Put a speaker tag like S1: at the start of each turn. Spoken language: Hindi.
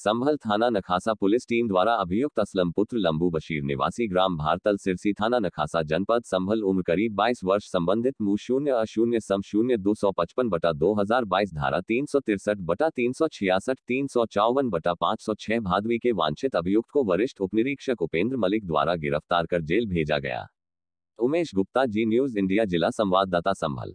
S1: संभल थाना नखासा पुलिस टीम द्वारा अभियुक्त असलम पुत्र लंबू बशीर निवासी ग्राम भारतल सिरसी थाना नखासा जनपद संभल उम्र करीब 22 वर्ष संबंधित मु शून्य अशून्य सम शून्य दो सौ पचपन बटा दो हजार बाईस धारा तीन सौ तिरसठ बटा तीन सौ छियासठ तीन सौ चौवन बटा पाँच सौ छह भादवी के वांछित अभियुक्त को वरिष्ठ उप निरीक्षक उपेंद्र मलिक द्वारा गिरफ्तार कर जेल भेजा गया उमेश गुप्ता जी न्यूज इंडिया जिला संवाददाता संभल